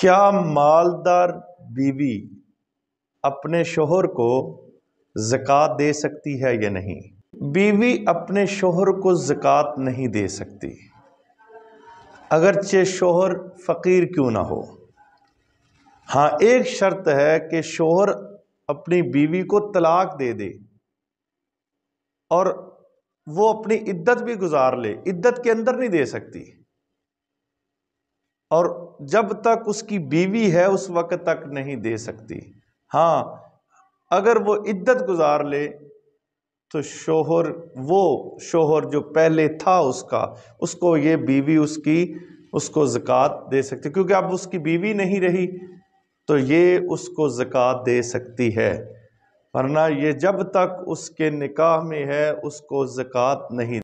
क्या मालदार बीवी अपने शोहर को ज़क़़त दे सकती है या नहीं बीवी अपने शोहर को ज़क़़त नहीं दे सकती अगरचे शोहर फ़कीर क्यों ना हो हाँ एक शर्त है कि शोहर अपनी बीवी को तलाक दे दे और वो अपनी इद्दत भी गुजार ले इद्दत के अंदर नहीं दे सकती और जब तक उसकी बीवी है उस वक्त तक नहीं दे सकती हाँ अगर वो इद्दत गुजार ले तो शोहर वो शोहर जो पहले था उसका उसको ये बीवी उसकी उसको ज़क़़त दे सकती क्योंकि अब उसकी बीवी नहीं रही तो ये उसको ज़क़़त दे सकती है वरना ये जब तक उसके निकाह में है उसको ज़क़़त नहीं